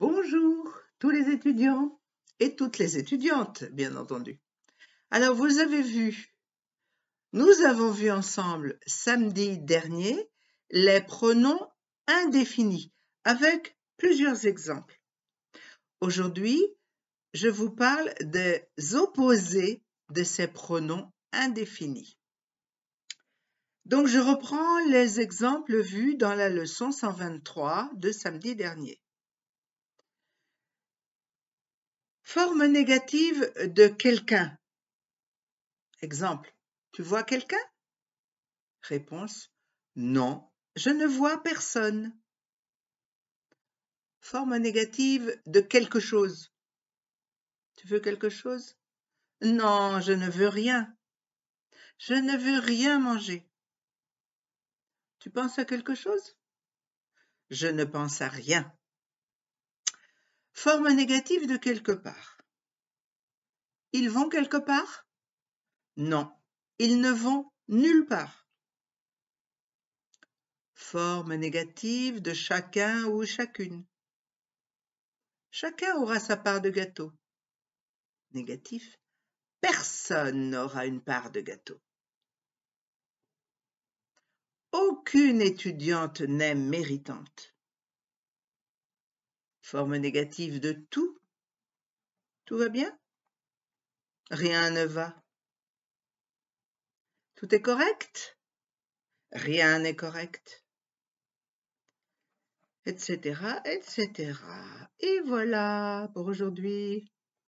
Bonjour tous les étudiants et toutes les étudiantes, bien entendu. Alors, vous avez vu, nous avons vu ensemble samedi dernier les pronoms indéfinis avec plusieurs exemples. Aujourd'hui, je vous parle des opposés de ces pronoms indéfinis. Donc, je reprends les exemples vus dans la leçon 123 de samedi dernier. Forme négative de quelqu'un. Exemple, tu vois quelqu'un Réponse, non, je ne vois personne. Forme négative de quelque chose. Tu veux quelque chose Non, je ne veux rien. Je ne veux rien manger. Tu penses à quelque chose Je ne pense à rien. Forme négative de quelque part. Ils vont quelque part Non, ils ne vont nulle part. Forme négative de chacun ou chacune. Chacun aura sa part de gâteau. Négatif, personne n'aura une part de gâteau. Aucune étudiante n'est méritante forme négative de tout. Tout va bien Rien ne va. Tout est correct Rien n'est correct. Etc. Etc. Et voilà pour aujourd'hui.